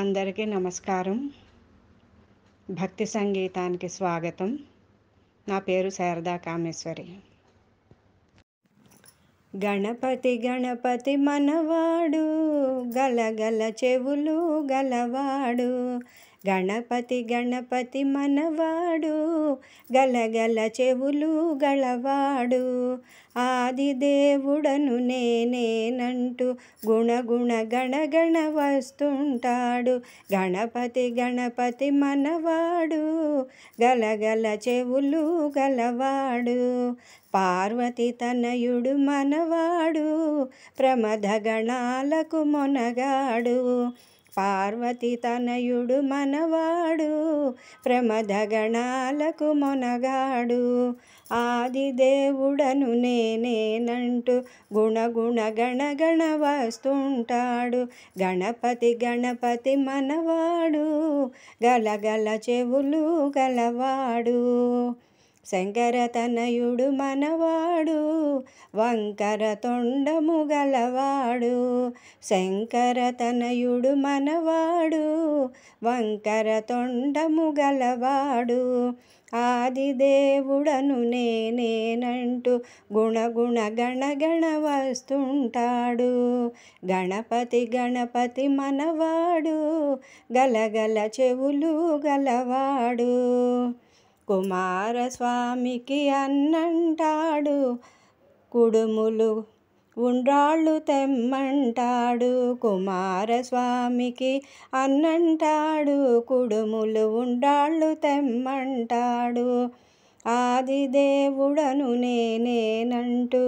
అందరికీ నమస్కారం భక్తి సంగీతానికి స్వాగతం నా పేరు శారదా కామేశ్వరి గణపతి గణపతి మనవాడు గలగల చెవులు గలవాడు గణపతి గణపతి మనవాడు గలగల చెవులు గలవాడు ఆదిదేవుడను నేనేనంటూ గుణగుణ గణగణ వస్తుంటాడు గణపతి గణపతి మనవాడు గలగల చెవులు గలవాడు పార్వతి తనయుడు మనవాడు ప్రమద గణాలకు మొనగాడు పార్వతి తనయుడు మనవాడు గణాలకు మొనగాడు ఆదిదేవుడను నేనేనంటూ గుణగుణ గణగణ వస్తుంటాడు గణపతి గణపతి మనవాడు గలగల చెవులు గలవాడు శంకర తనయుడు మనవాడు వంకర తొండము గలవాడు శంకర తనయుడు మనవాడు వంకర తొండము గలవాడు ఆదిదేవుడను నేనేనంటూ గుణగుణ గణగణ వస్తుంటాడు గణపతి గణపతి మనవాడు గలగల చెవులు గలవాడు కుమారస్వామికి అన్నంటాడు కుడుములు ఉండ్రాళ్ళు తెమ్మంటాడు కుమారస్వామికి అన్నంటాడు కుడుములు ఉండ్రాళ్ళు తెమ్మంటాడు ఆదిదేవుడను నేనేనంటూ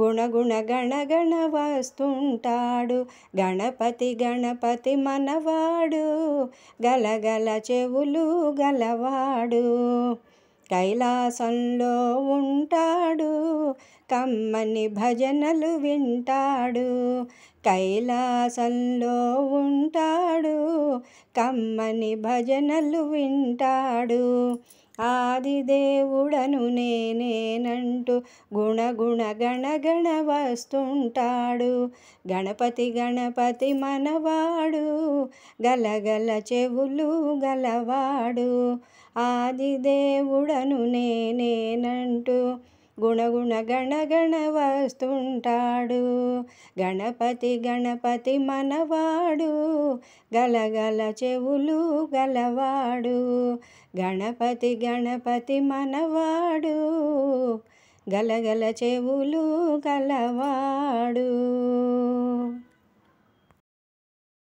గుణగుణ గణగణ వస్తుంటాడు గణపతి గణపతి మనవాడు గలగల చెవులు గలవాడు కైలాసంలో ఉంటాడు కమ్మని భజనలు వింటాడు కైలాసంలో ఉంటాడు కమ్మని భజనలు వింటాడు ఆదిదేవుడను నేనేనంటూ గుణగుణ గణగణ వస్తుంటాడు గణపతి గణపతి మనవాడు గలగల చెవులు గలవాడు ఆదిదేవుడను నేనేనంటూ గుణగుణ గణగణ వస్తుంటాడు గణపతి గణపతి మనవాడు గలగల చెవులు గలవాడు గణపతి గణపతి మనవాడు గలగల చెవులు గలవాడు